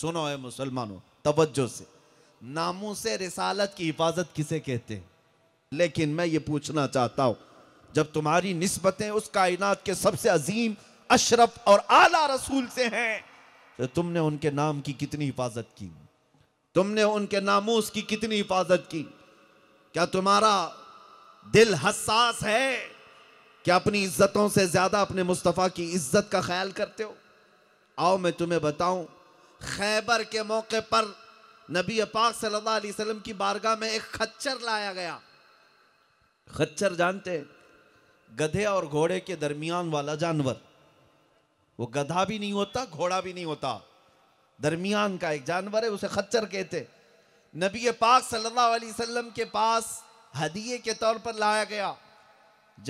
सुनो है मुसलमानों तवज्जो से नामों से रिसालत की हिफाजत किसे कहते हैं लेकिन मैं ये पूछना चाहता हूं जब तुम्हारी नस्बतें उस कायनात के सबसे अजीम अशरफ और आला रसूल से हैं तो तुमने उनके नाम की कितनी हिफाजत की तुमने उनके नामोस की कितनी हिफाजत की क्या तुम्हारा दिल हसास है क्या अपनी इज्जतों से ज्यादा अपने मुस्तफ़ा की इज्जत का ख्याल करते हो आओ मैं तुम्हें बताऊं खैबर के मौके पर नबी पाक सल्लल्लाहु अलैहि वसल्लम की बारगाह में एक खच्चर लाया गया खच्चर जानते गधे और घोड़े के दरमियान वाला जानवर वो गधा भी नहीं होता घोड़ा भी नहीं होता दरमियान का एक जानवर है उसे खच्चर कहते नबी पाक सल्लल्लाहु अलैहि वसल्लम के पास हदिये के तौर पर लाया गया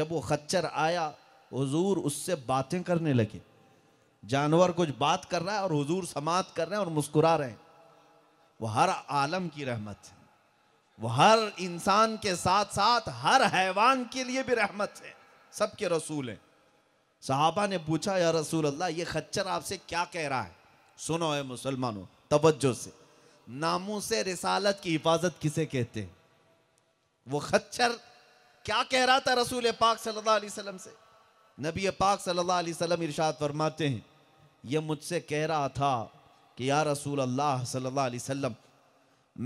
जब वो खच्चर आया हजूर उससे बातें करने लगे जानवर कुछ बात कर रहा है और हुजूर समात कर रहे हैं और मुस्कुरा रहे हैं वो हर आलम की रहमत है वो हर इंसान के साथ साथ हर हैवान के लिए भी रहमत है सबके रसूल हैं साहबा ने पूछा या रसूल अल्लाह ये खच्चर आपसे क्या कह रहा है सुनो है मुसलमानों तवज्जो से नामों से रिसालत की हिफाजत किसे कहते हैं वो खच्चर क्या कह रहा था रसूल पाक सल्लल्लाहु अलैहि वसल्लम से नबी पाक सल्लल्लाहु अलैहि वसल्लम इरशाद फरमाते हैं ये मुझसे कह रहा था कि या रसूल अल्लाह सल्लल्लाहु अलैहि वसल्लम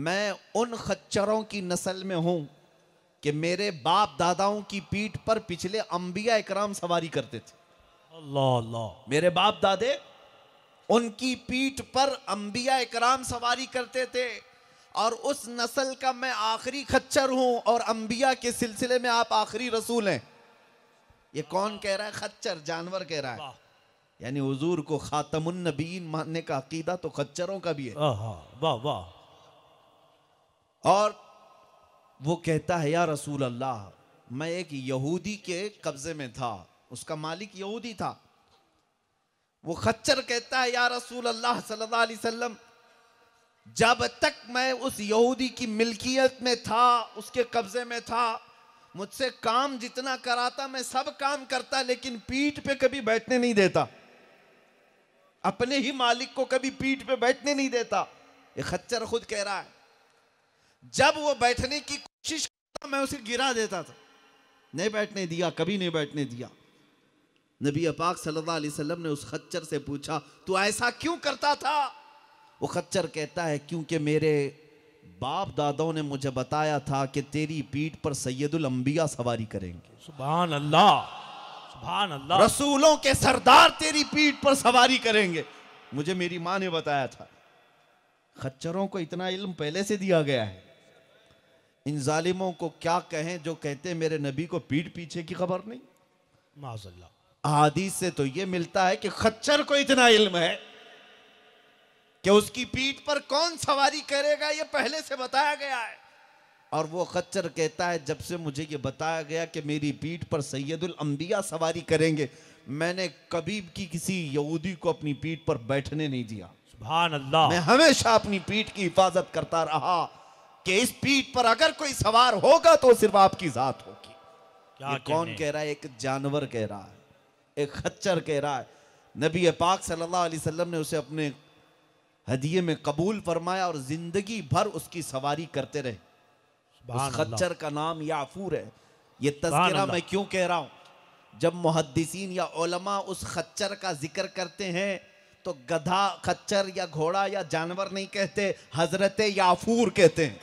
मैं उन खच्चरों की नस्ल में हूँ कि मेरे बाप दादाओं की पीठ पर पिछले अम्बिया इकराम सवारी करते थे अल्लाह अल्लाह मेरे बाप दादे उनकी पीठ पर अम्बिया इकराम सवारी करते थे और उस नस्ल का मैं आखिरी खच्चर हूँ और अम्बिया के सिलसिले में आप आखिरी रसूल हैं ये कौन कह रहा है खच्चर जानवर कह रहा है यानी हजूर को खातमुन्नबीन मानने का अकीदा तो खच्चरों का भी है वाह वाह और वो कहता है या रसूल अल्लाह मैं एक यहूदी के कब्जे में था उसका मालिक यहूदी था वो खच्चर कहता है या रसूल अल्लाह सल्लाम जब तक मैं उस यहूदी की मिल्कियत में था उसके कब्जे में था मुझसे काम जितना कराता मैं सब काम करता लेकिन पीठ पे कभी बैठने नहीं देता अपने ही मालिक को कभी पीठ पे बैठने नहीं देता ये खच्चर खुद कह रहा है जब वो बैठने की कोशिश करता मैं उसे गिरा देता था नहीं बैठने दिया कभी नहीं बैठने दिया नबी पाक सल्लल्लाहु अलैहि वसल्लम ने उस खच्चर से पूछा तू ऐसा क्यों करता था वो खच्चर कहता है क्योंकि मेरे बाप दादाओं ने मुझे बताया था कि तेरी पीठ पर सैदुल अंबिया सवारी करेंगे सुबह अल्लाह अल्लाह रसूलों के सरदार तेरी पीठ पर सवारी करेंगे मुझे मेरी मां ने बताया था खच्चरों को इतना इल्म पहले से दिया गया है इन जालिमों को क्या कहें जो कहते मेरे नबी को पीठ पीछे की खबर नहीं माजल्ला अहादीस से तो यह मिलता है कि खच्चर को इतना इल्म है कि उसकी पीठ पर कौन सवारी करेगा यह पहले से बताया गया है और वो खच्चर कहता है जब से मुझे ये बताया गया कि मेरी पीठ पर सैदुल अम्बिया सवारी करेंगे मैंने कभी की किसी यहूदी को अपनी पीठ पर बैठने नहीं दिया अल्लाह मैं हमेशा अपनी पीठ की हिफाजत करता रहा कि इस पीठ पर अगर कोई सवार होगा तो सिर्फ आपकी जात होगी क्या कौन कह रहा है एक जानवर कह रहा है एक खच्चर कह रहा है नबी पाक सल्लल्लाहु अलैहि वसल्लम ने उसे अपने हदिये में कबूल फरमाया और ज़िंदगी भर उसकी सवारी करते रहे उस खच्चर का नाम याफूर है ये तस्करा मैं क्यों कह रहा हूं जब मुहदसिन या ओलमा उस खच्चर का जिक्र करते हैं तो गधा खच्चर या घोड़ा या जानवर नहीं कहते हजरत याफूर कहते हैं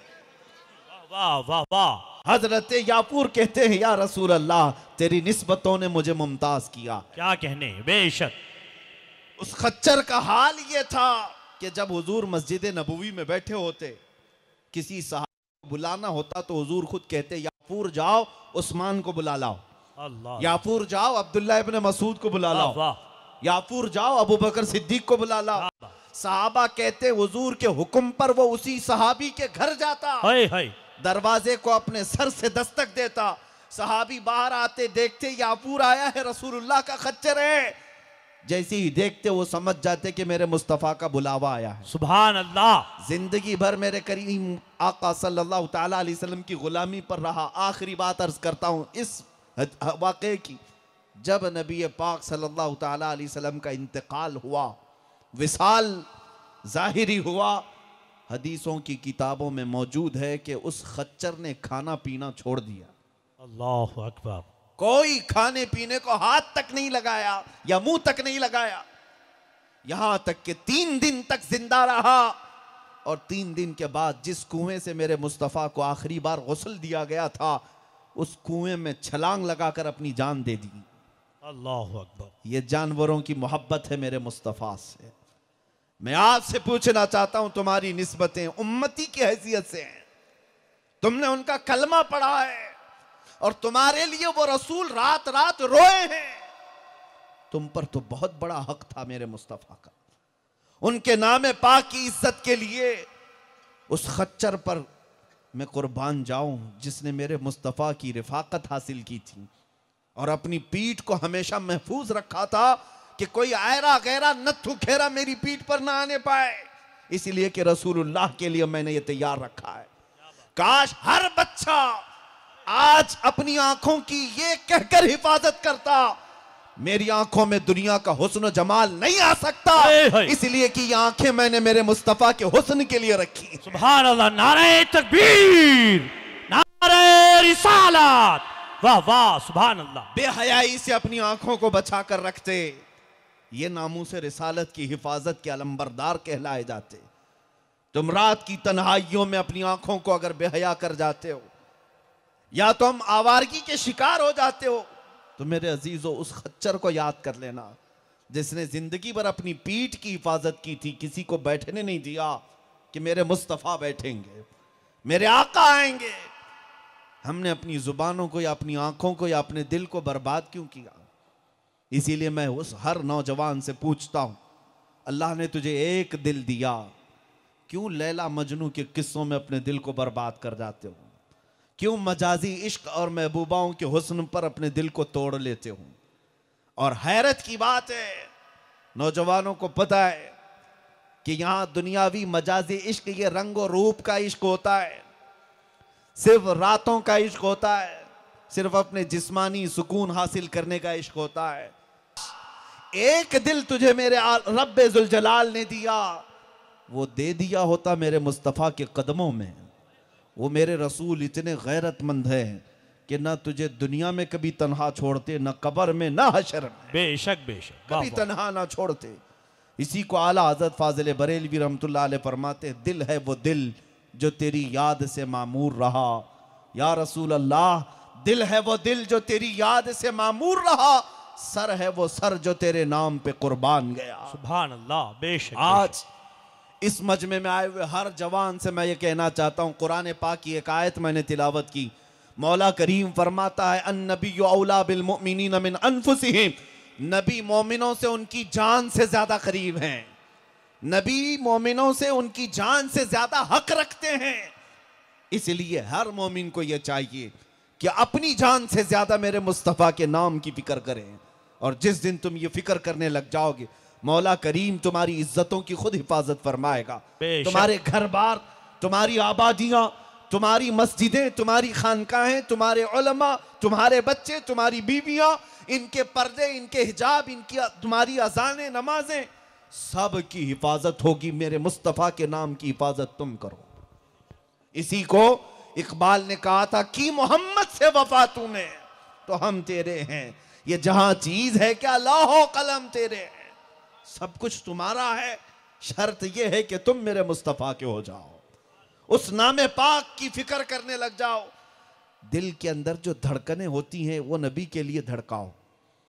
वाह वाह वाह हजरत यापूर कहते हैं या रसूल अल्लाह तेरी नस्बतों ने मुझे मुमताज किया क्या कहने बेशक उस खच्चर का हाल यह था कि जब हजूर मस्जिद नबूवी में बैठे होते किसी साहब बुलाना होता तो हजूर खुद कहते याफूर जाओ उस्मान को बुला लाओ याफूर जाओ अब्दुल्ला इबन मसूद को बुला लाओ याफूर जाओ अबू बकर सिद्दीक को बुला लाओ सहाबा कहते हजूर के हुक्म पर वो उसी सहाबी के घर जाता है, है। दरवाजे को अपने सर से दस्तक देता सहाबी बाहर आते देखते याफूर आया है रसूलुल्लाह का खच्चर है जैसे ही देखते वो समझ जाते कि मेरे मुस्तफ़ा का बुलावा आया है सुबह अल्लाह जिंदगी भर मेरे करीम आका सल्लल्लाहु अलैहि वसल्लम की गुलामी पर रहा आखिरी बात अर्ज करता हूँ इस वाक़े की जब नबी पाक सल्लल्लाहु अलैहि वसल्लम का इंतकाल हुआ विशाल ज़ाहिरी हुआ हदीसों की किताबों में मौजूद है कि उस खच्चर ने खाना पीना छोड़ दिया अल्लाह अकबर कोई खाने पीने को हाथ तक नहीं लगाया या मुंह तक नहीं लगाया यहां तक कि तीन दिन तक जिंदा रहा और तीन दिन के बाद जिस कुएं से मेरे मुस्तफ़ा को आखिरी बार गसल दिया गया था उस कुएं में छलांग लगाकर अपनी जान दे दी अल्लाह अकबर ये जानवरों की मोहब्बत है मेरे मुस्तफ़ा से मैं आपसे पूछना चाहता हूं तुम्हारी नस्बतें उम्मती की हैसियत से हैं तुमने उनका कलमा पढ़ा है और तुम्हारे लिए वो रसूल रात रात रोए हैं तुम पर तो बहुत बड़ा हक था मेरे मुस्तफ़ा का उनके नाम पाक की इज्जत के लिए उस खच्चर पर मैं कुर्बान जाऊं जिसने मेरे मुस्तफ़ा की रिफाकत हासिल की थी और अपनी पीठ को हमेशा महफूज रखा था कि कोई आयरा गहरा नथु खेरा मेरी पीठ पर ना आने पाए इसीलिए कि रसूलुल्लाह के लिए मैंने ये तैयार रखा है काश हर बच्चा आज अपनी आंखों की ये कहकर हिफाजत करता मेरी आंखों में दुनिया का हुस्न जमाल नहीं आ सकता इसलिए कि ये आंखें मैंने मेरे मुस्तफा के हुस्न के लिए रखी सुबह अल्लाह नारे तकबीर नारे रिसालत वाह वाह सुबह अल्लाह बेहयाई से अपनी आंखों को बचा कर रखते ये नामों से रिसालत की हिफाजत के अलंबरदार कहलाए जाते तुम रात की तन्हाइयों में अपनी आंखों को अगर बेहया कर जाते हो या तो हम आवारगी के शिकार हो जाते हो तो मेरे अजीज उस खच्चर को याद कर लेना जिसने जिंदगी भर अपनी पीठ की हिफाजत की थी किसी को बैठने नहीं दिया कि मेरे मुस्तफ़ा बैठेंगे मेरे आका आएंगे हमने अपनी जुबानों को या अपनी आंखों को या अपने दिल को बर्बाद क्यों किया इसीलिए मैं उस हर नौजवान से पूछता हूं अल्लाह ने तुझे एक दिल दिया क्यों लैला मजनू के किस्सों में अपने दिल को बर्बाद कर जाते हो क्यों मजाजी इश्क और महबूबाओं के हुस्न पर अपने दिल को तोड़ लेते हो और हैरत की बात है नौजवानों को पता है कि यहाँ दुनियावी मजाजी इश्क ये रंग और रूप का इश्क होता है सिर्फ रातों का इश्क होता है सिर्फ अपने जिस्मानी सुकून हासिल करने का इश्क होता है एक दिल तुझे मेरे रब्बे जुलजलाल ने दिया वो दे दिया होता मेरे मुस्तफ़ा के कदमों में वो मेरे रसूल इतने गैरतमंद हैं कि ना तुझे दुनिया में कभी तनहा छोड़ते ना कबर में ना हशर में बेशक बेशक कभी तनहा ना छोड़ते इसी को आला हजरत फाजिल बरेलवी रमतल फरमाते दिल है वो दिल जो तेरी याद से मामूर रहा या रसूल अल्लाह दिल है वो दिल जो तेरी याद से मामूर रहा सर है वो सर जो तेरे नाम पे कुर्बान गया सुबह अल्लाह बेश आज बेशक। इस मजमे में आए हुए हर जवान से मैं ये कहना चाहता हूँ कुरान पाक की एक आयत मैंने तिलावत की मौला करीम फरमाता है अन नबी औला बिलमिन नमिन अनफुसहिम नबी मोमिनों से उनकी जान से ज़्यादा करीब हैं नबी मोमिनों से उनकी जान से ज़्यादा हक रखते हैं इसलिए हर मोमिन को यह चाहिए कि अपनी जान से ज़्यादा मेरे मुस्तफ़ा के नाम की फ़िक्र करें और जिस दिन तुम ये फ़िक्र करने लग जाओगे मौला करीम तुम्हारी इज्जतों की खुद हिफाजत फरमाएगा तुम्हारे घर बार तुम्हारी आबादियां तुम्हारी मस्जिदें तुम्हारी खानकाहें तुम्हारे उलमा तुम्हारे बच्चे तुम्हारी बीवियां इनके पर्दे इनके हिजाब इनकी तुम्हारी अजानें नमाजें सब की हिफाजत होगी मेरे मुस्तफ़ा के नाम की हिफाजत तुम करो इसी को इकबाल ने कहा था कि मोहम्मद से वफा तूने तो हम तेरे हैं ये जहां चीज है क्या लाहो कलम तेरे हैं सब कुछ तुम्हारा है शर्त यह है कि तुम मेरे मुस्तफ़ा के हो जाओ उस नाम पाक की फिक्र करने लग जाओ दिल के अंदर जो धड़कने होती हैं वो नबी के लिए धड़काओ